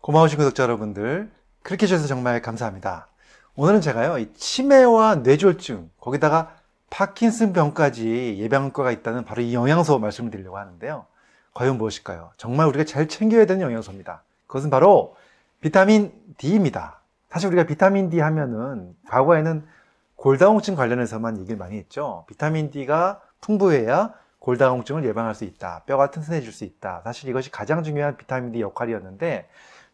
고마우신 구독자 여러분들, 그렇게 해주셔서 정말 감사합니다. 오늘은 제가요, 이 치매와 뇌졸중, 거기다가 파킨슨 병까지 예방 효과가 있다는 바로 이 영양소 말씀을 드리려고 하는데요. 과연 무엇일까요? 정말 우리가 잘 챙겨야 되는 영양소입니다. 그것은 바로 비타민 D입니다. 사실 우리가 비타민 D 하면은 과거에는 골다공증 관련해서만 얘기를 많이 했죠. 비타민 D가 풍부해야 골다공증을 예방할 수 있다. 뼈가 튼튼해질 수 있다. 사실 이것이 가장 중요한 비타민 D 역할이었는데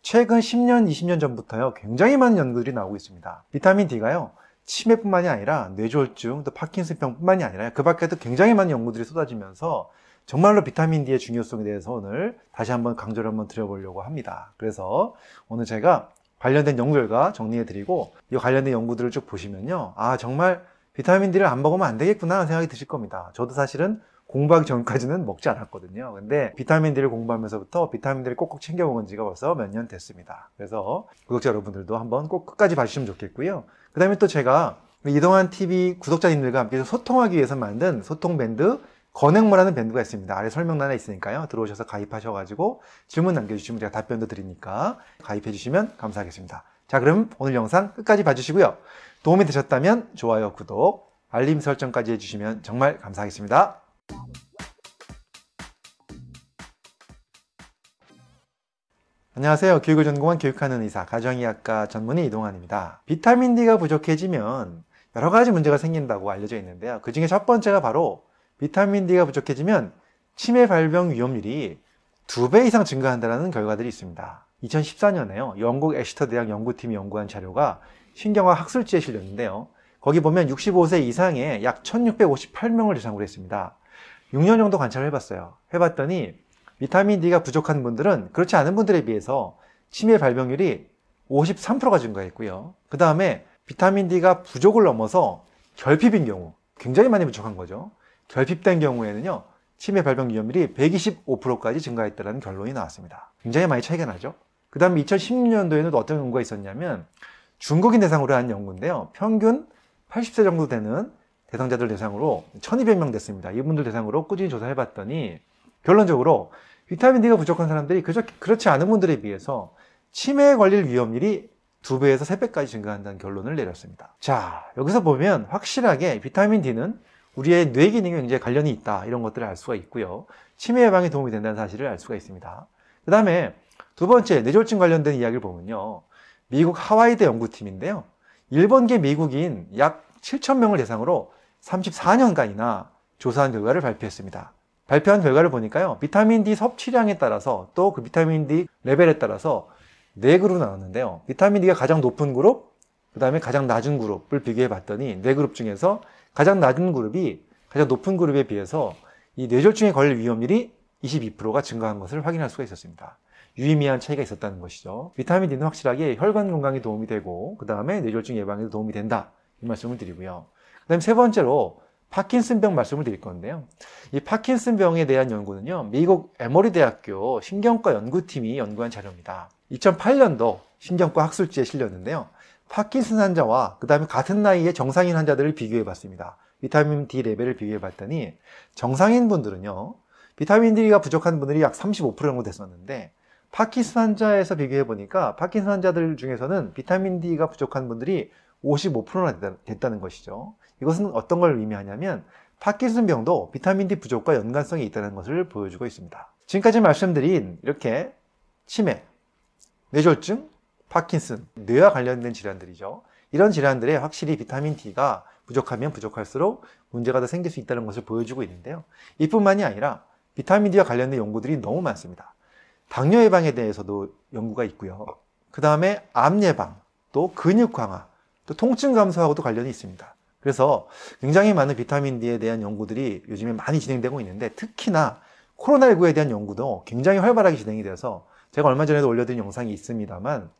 최근 10년, 20년 전부터요, 굉장히 많은 연구들이 나오고 있습니다. 비타민 D가요, 치매뿐만이 아니라 뇌졸중, 또 파킨슨병뿐만이 아니라 그 밖에도 굉장히 많은 연구들이 쏟아지면서 정말로 비타민 D의 중요성에 대해서 오늘 다시 한번 강조를 한번 드려보려고 합니다. 그래서 오늘 제가 관련된 연구 결과 정리해드리고 이 관련된 연구들을 쭉 보시면요. 아, 정말 비타민 D를 안 먹으면 안 되겠구나 생각이 드실 겁니다. 저도 사실은 공부하기 전까지는 먹지 않았거든요. 근데 비타민 D를 공부하면서부터 비타민 D를 꼭꼭 챙겨 먹은 지가 벌써 몇 년 됐습니다. 그래서 구독자 여러분들도 한번 꼭 끝까지 봐주시면 좋겠고요. 그 다음에 또 제가 이동환 TV 구독자님들과 함께 소통하기 위해서 만든 소통 밴드 건행모라는 밴드가 있습니다. 아래 설명란에 있으니까요. 들어오셔서 가입하셔가지고 질문 남겨주시면 제가 답변도 드리니까 가입해주시면 감사하겠습니다. 자, 그럼 오늘 영상 끝까지 봐주시고요. 도움이 되셨다면 좋아요, 구독, 알림 설정까지 해주시면 정말 감사하겠습니다. 안녕하세요. 교육을 전공한 교육하는 의사, 가정의학과 전문의 이동환입니다. 비타민 D가 부족해지면 여러 가지 문제가 생긴다고 알려져 있는데요. 그 중에 첫 번째가 바로 비타민 D가 부족해지면 치매 발병 위험률이 두 배 이상 증가한다는 결과들이 있습니다. 2014년에요. 영국 애슈터 대학 연구팀이 연구한 자료가 신경화 학술지에 실렸는데요. 거기 보면 65세 이상의 약 1658명을 대상으로 했습니다. 6년 정도 관찰을 해봤어요. 해봤더니 비타민 D가 부족한 분들은 그렇지 않은 분들에 비해서 치매 발병률이 53%가 증가했고요. 그 다음에 비타민 D가 부족을 넘어서 결핍인 경우 굉장히 많이 부족한 거죠. 결핍된 경우에는요. 치매 발병 위험률이 125%까지 증가했다는 결론이 나왔습니다. 굉장히 많이 차이가 나죠. 그 다음에 2016년도에는 어떤 연구가 있었냐면 중국인 대상으로 한 연구인데요. 평균 80세 정도 되는 대상자들 대상으로 1200명 됐습니다. 이분들 대상으로 꾸준히 조사해봤더니 결론적으로 비타민 D가 부족한 사람들이 그렇지 않은 분들에 비해서 치매에 걸릴 위험률이 두배에서세배까지 증가한다는 결론을 내렸습니다. 자, 여기서 보면 확실하게 비타민 D는 우리의 뇌 기능에 굉장히 관련이 있다. 이런 것들을 알 수가 있고요. 치매 예방에 도움이 된다는 사실을 알 수가 있습니다. 그 다음에 두 번째 뇌졸중 관련된 이야기를 보면요. 미국 하와이대 연구팀인데요. 일본계 미국인 약 7천 명을 대상으로 34년간이나 조사한 결과를 발표했습니다. 발표한 결과를 보니까요. 비타민 D 섭취량에 따라서 또 그 비타민 D 레벨에 따라서 네 그룹 나왔는데요 비타민 D가 가장 높은 그룹, 그 다음에 가장 낮은 그룹을 비교해 봤더니 네 그룹 중에서 가장 낮은 그룹이 가장 높은 그룹에 비해서 이 뇌졸중에 걸릴 위험률이 22%가 증가한 것을 확인할 수가 있었습니다. 유의미한 차이가 있었다는 것이죠. 비타민 D는 확실하게 혈관 건강에 도움이 되고 그 다음에 뇌졸중 예방에도 도움이 된다 이 말씀을 드리고요. 그 다음에 세 번째로 파킨슨병 말씀을 드릴 건데요. 이 파킨슨병에 대한 연구는요. 미국 에머리 대학교 신경과 연구팀이 연구한 자료입니다. 2008년도 신경과 학술지에 실렸는데요. 파킨슨 환자와 그다음에 같은 나이의 정상인 환자들을 비교해 봤습니다. 비타민 D 레벨을 비교해 봤더니 정상인 분들은요. 비타민 D가 부족한 분들이 약 35% 정도 됐었는데 파킨슨 환자에서 비교해 보니까 파킨슨 환자들 중에서는 비타민 D가 부족한 분들이 55%나 됐다는 것이죠. 이것은 어떤 걸 의미하냐면 파킨슨병도 비타민 D 부족과 연관성이 있다는 것을 보여주고 있습니다. 지금까지 말씀드린 이렇게 치매, 뇌졸중, 파킨슨, 뇌와 관련된 질환들이죠. 이런 질환들에 확실히 비타민 D가 부족하면 부족할수록 문제가 더 생길 수 있다는 것을 보여주고 있는데요. 이뿐만이 아니라 비타민 D와 관련된 연구들이 너무 많습니다. 당뇨 예방에 대해서도 연구가 있고요. 그 다음에 암 예방, 또 근육 강화, 또 통증 감소하고도 관련이 있습니다. 그래서 굉장히 많은 비타민 D에 대한 연구들이 요즘에 많이 진행되고 있는데 특히나 코로나19에 대한 연구도 굉장히 활발하게 진행이 되어서 제가 얼마 전에도 올려드린 영상이 있습니다만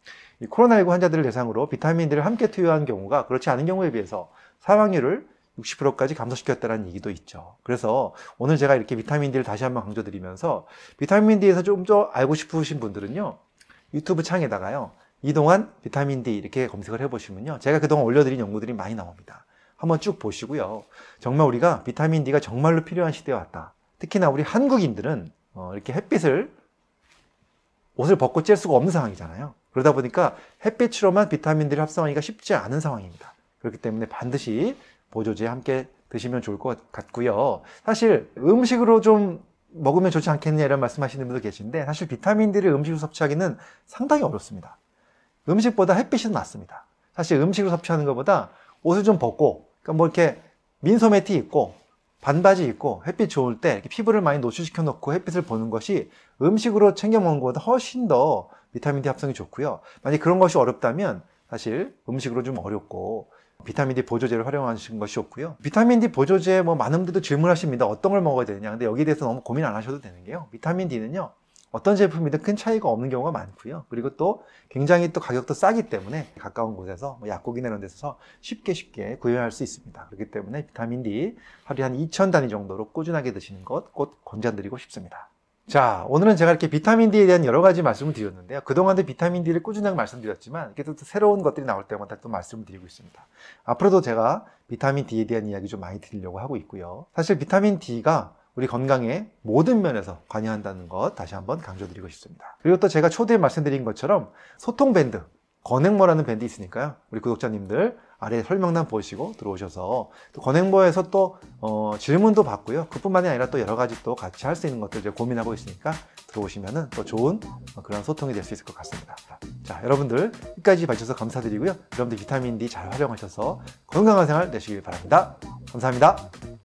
이 코로나19 환자들을 대상으로 비타민 D를 함께 투여한 경우가 그렇지 않은 경우에 비해서 사망률을 60%까지 감소시켰다는 얘기도 있죠. 그래서 오늘 제가 이렇게 비타민 D를 다시 한번 강조드리면서 비타민 D에서 좀 더 알고 싶으신 분들은요. 유튜브 창에다가요. 이동안 비타민 D 이렇게 검색을 해보시면요. 제가 그동안 올려드린 연구들이 많이 나옵니다. 한번 쭉 보시고요. 정말 우리가 비타민 D가 정말로 필요한 시대에 왔다. 특히나 우리 한국인들은 어, 이렇게 햇빛을 옷을 벗고 쬐 수가 없는 상황이잖아요. 그러다 보니까 햇빛으로만 비타민 D를 합성하기가 쉽지 않은 상황입니다. 그렇기 때문에 반드시 보조제 함께 드시면 좋을 것 같고요. 사실 음식으로 좀 먹으면 좋지 않겠냐 이런 말씀하시는 분도 계신데 사실 비타민 D를 음식으로 섭취하기는 상당히 어렵습니다. 음식보다 햇빛이 낫습니다. 사실 음식을 섭취하는 것보다 옷을 좀 벗고, 그러니까 뭐 이렇게 민소매 티 입고, 반바지 입고, 햇빛 좋을 때 피부를 많이 노출시켜 놓고 햇빛을 보는 것이 음식으로 챙겨 먹는 것보다 훨씬 더 비타민 D 합성이 좋고요. 만약 그런 것이 어렵다면 사실 음식으로 좀 어렵고, 비타민 D 보조제를 활용하시는 것이 좋고요. 비타민 D 보조제 뭐 많은 분들도 질문하십니다. 어떤 걸 먹어야 되느냐. 근데 여기에 대해서 너무 고민 안 하셔도 되는 게요. 비타민 D는요. 어떤 제품이든 큰 차이가 없는 경우가 많고요. 그리고 또 굉장히 또 가격도 싸기 때문에 가까운 곳에서 뭐 약국이나 이런 데서 쉽게 쉽게 구매할 수 있습니다. 그렇기 때문에 비타민 D 하루에 한 2천 단위 정도로 꾸준하게 드시는 것 꼭 권장드리고 싶습니다. 자, 오늘은 제가 이렇게 비타민 D에 대한 여러 가지 말씀을 드렸는데요. 그동안도 비타민 D를 꾸준하게 말씀드렸지만, 이렇게 또 새로운 것들이 나올 때마다 또 말씀을 드리고 있습니다. 앞으로도 제가 비타민 D에 대한 이야기 좀 많이 드리려고 하고 있고요. 사실 비타민 D가 우리 건강에 모든 면에서 관여한다는 것 다시 한번 강조드리고 싶습니다. 그리고 또 제가 초대에 말씀드린 것처럼 소통 밴드, 건행모라는 밴드 있으니까요. 우리 구독자님들 아래 설명란 보시고 들어오셔서 또 건행모에서 또 어, 질문도 받고요. 그뿐만이 아니라 또 여러 가지 또 같이 할 수 있는 것들 이제 고민하고 있으니까 들어오시면은 또 좋은 어, 그런 소통이 될 수 있을 것 같습니다. 자, 여러분들 끝까지 봐주셔서 감사드리고요. 여러분들 비타민 D 잘 활용하셔서 건강한 생활 되시길 바랍니다. 감사합니다.